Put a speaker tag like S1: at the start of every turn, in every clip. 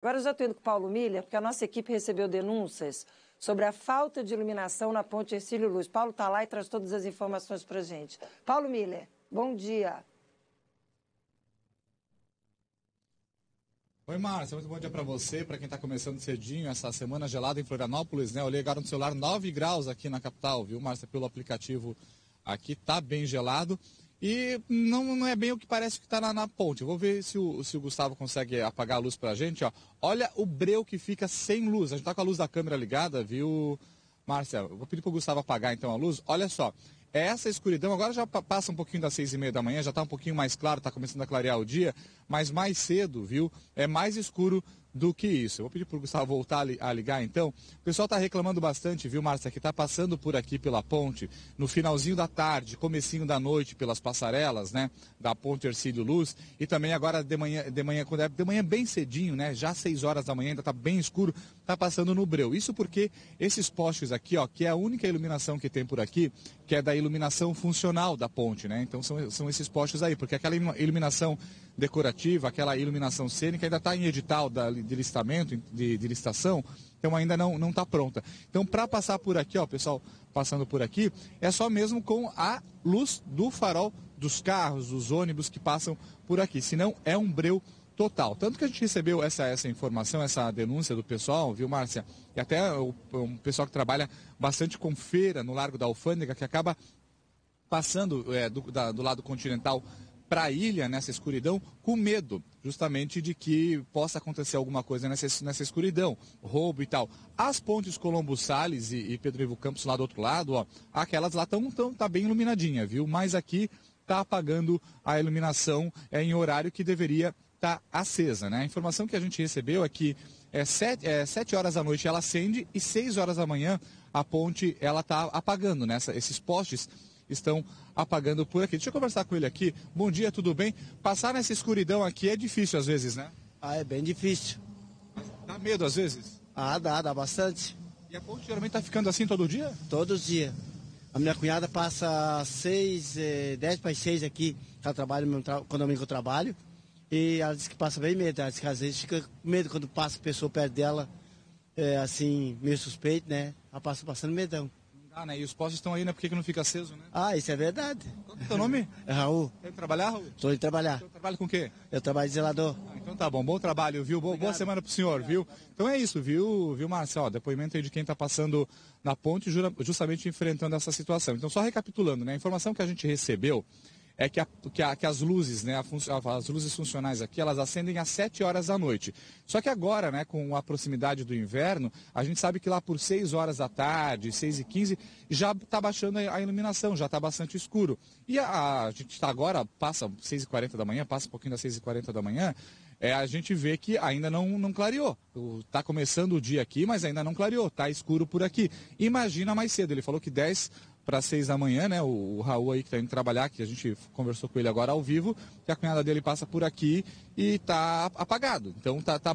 S1: Agora eu já estou indo com o Paulo Milha, porque a nossa equipe recebeu denúncias sobre a falta de iluminação na ponte Ercílio Luz. Paulo está lá e traz todas as informações para a gente. Paulo Miller, bom dia.
S2: Oi, Márcia, muito bom dia para você, para quem está começando cedinho essa semana gelada em Florianópolis, né? Olhei agora no celular 9 graus aqui na capital, viu, Márcia, pelo aplicativo aqui, tá bem gelado. E não, não é bem o que parece que está na, na, ponte. Eu vou ver se o, se o Gustavo consegue apagar a luz para a gente. Ó. Olha o breu que fica sem luz. A gente está com a luz da câmera ligada, viu, Márcia? Vou pedir para o Gustavo apagar então a luz. Olha só. É essa escuridão, agora já passa um pouquinho das seis e meia da manhã, já está um pouquinho mais claro, está começando a clarear o dia, mas mais cedo, viu? É mais escuro do que isso. Eu vou pedir para o Gustavo voltar a ligar então. O pessoal está reclamando bastante, viu, Márcia, que está passando por aqui pela ponte no finalzinho da tarde, comecinho da noite, pelas passarelas, né? Da ponte Ercílio Luz e também agora de manhã, de manhã, quando é de manhã bem cedinho, né? Já 6 horas da manhã, ainda está bem escuro, está passando no breu. Isso porque esses postes aqui, ó, que é a única iluminação que tem por aqui, que é da iluminação funcional da ponte, né? Então são, são esses postes aí, porque aquela iluminação decorativa, aquela iluminação cênica ainda está em edital da de, listamento, de, de, licitação, então ainda não está pronta. Então, para passar por aqui, ó, pessoal passando por aqui, é só mesmo com a luz do farol dos carros, dos ônibus que passam por aqui. Senão, é um breu total. Tanto que a gente recebeu essa, essa informação, essa denúncia do pessoal, viu, Márcia? E até o, um pessoal que trabalha bastante com feira no Largo da Alfândega, que acaba passando é, do, da, do lado continental para a ilha nessa escuridão com medo justamente de que possa acontecer alguma coisa nessa, nessa escuridão, roubo e tal. As pontes Colombo Sales e, e Pedro Ivo Campos lá do outro lado, ó, aquelas lá estão tão, tá bem iluminadinha, viu? Mas aqui está apagando a iluminação é, em horário que deveria estar tá acesa, né? A informação que a gente recebeu é que é, sete, é, sete horas da noite ela acende e seis horas da manhã a ponte ela está apagando, né? Essa, esses postes estão apagando por aqui. Deixa eu conversar com ele aqui. Bom dia, tudo bem? Passar nessa escuridão aqui é difícil às vezes, né? Ah, é bem difícil. Dá medo às vezes? Ah, dá, dá bastante. E a ponte geralmente está ficando assim todo dia?
S1: os dia. A minha cunhada passa seis, eh, dez para seis aqui, que ela trabalha no tra condomínio que eu trabalho. E ela diz que passa bem medo. Ela diz que às vezes fica com medo quando passa a pessoa perto dela, eh, assim, meio suspeito, né? Ela passa passando medão.
S2: Ah, né? E os postes estão aí, né? Por que, que não fica aceso, né?
S1: Ah, isso é verdade. Qual é o teu nome? É Raul.
S2: Tem que trabalhar, Raul? Estou de trabalhar. Então, trabalho com o quê? Eu trabalho de zelador. Ah, então tá bom, bom trabalho, viu? Boa, boa semana pro senhor, Obrigado. viu? Então é isso, viu, viu, Marcelo? depoimento aí de quem tá passando na ponte, justamente enfrentando essa situação. Então, só recapitulando, né? A informação que a gente recebeu é que, a, que, a, que as luzes, né, a, as luzes funcionais aqui, elas acendem às 7 horas da noite. Só que agora, né, com a proximidade do inverno, a gente sabe que lá por 6 horas da tarde, 6 e 15, já está baixando a iluminação, já está bastante escuro. E a, a gente está agora, passa 6 e 40 da manhã, passa um pouquinho das 6 e 40 da manhã, é, a gente vê que ainda não, não clareou. Está começando o dia aqui, mas ainda não clareou, está escuro por aqui. Imagina mais cedo, ele falou que 10 para seis da manhã, né? O, o Raul aí que está indo trabalhar, que a gente conversou com ele agora ao vivo, que a cunhada dele passa por aqui e tá apagado. Então tá, tá,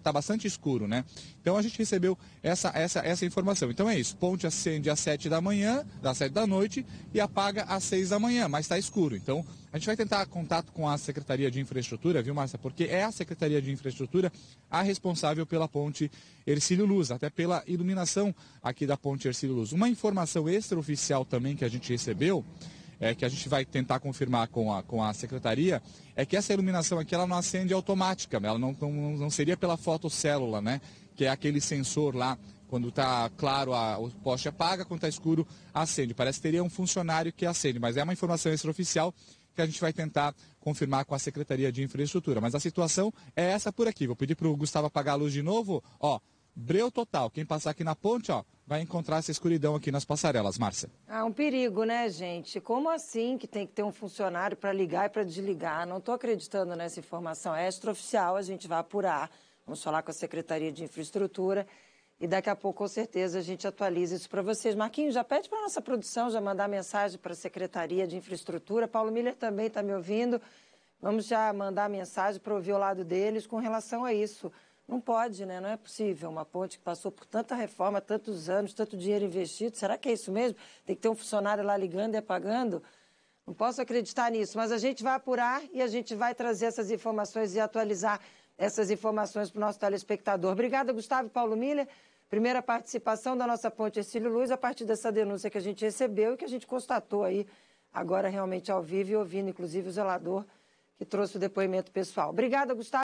S2: tá bastante escuro, né? Então a gente recebeu essa, essa, essa informação. Então é isso, ponte acende às sete da manhã, às sete da noite, e apaga às seis da manhã, mas está escuro. Então a gente vai tentar contato com a Secretaria de Infraestrutura, viu, Márcia? Porque é a Secretaria de Infraestrutura a responsável pela ponte Ercílio Luz, até pela iluminação aqui da ponte Ercílio Luz. Uma informação extraoficial também que a gente recebeu é, que a gente vai tentar confirmar com a, com a secretaria, é que essa iluminação aqui ela não acende automática, ela não, não, não seria pela fotocélula, né? Que é aquele sensor lá, quando está claro a, o poste apaga, quando está escuro acende. Parece que teria um funcionário que acende, mas é uma informação extraoficial que a gente vai tentar confirmar com a Secretaria de Infraestrutura. Mas a situação é essa por aqui. Vou pedir para o Gustavo apagar a luz de novo. Ó, breu total. Quem passar aqui na ponte, ó, vai encontrar essa escuridão aqui nas passarelas, Márcia.
S1: Ah, um perigo, né, gente? Como assim que tem que ter um funcionário para ligar e para desligar? Não estou acreditando nessa informação. É extraoficial, a gente vai apurar. Vamos falar com a Secretaria de Infraestrutura. E daqui a pouco, com certeza, a gente atualiza isso para vocês. Marquinhos, já pede para a nossa produção já mandar mensagem para a Secretaria de Infraestrutura. Paulo Miller também está me ouvindo. Vamos já mandar mensagem para ouvir o lado deles com relação a isso. Não pode, né? Não é possível. Uma ponte que passou por tanta reforma, tantos anos, tanto dinheiro investido. Será que é isso mesmo? Tem que ter um funcionário lá ligando e apagando? Não posso acreditar nisso, mas a gente vai apurar e a gente vai trazer essas informações e atualizar essas informações para o nosso telespectador. Obrigada, Gustavo Paulo Miller. Primeira participação da nossa ponte Ercílio Luz, a partir dessa denúncia que a gente recebeu e que a gente constatou aí, agora realmente ao vivo e ouvindo, inclusive, o zelador que trouxe o depoimento pessoal. Obrigada, Gustavo.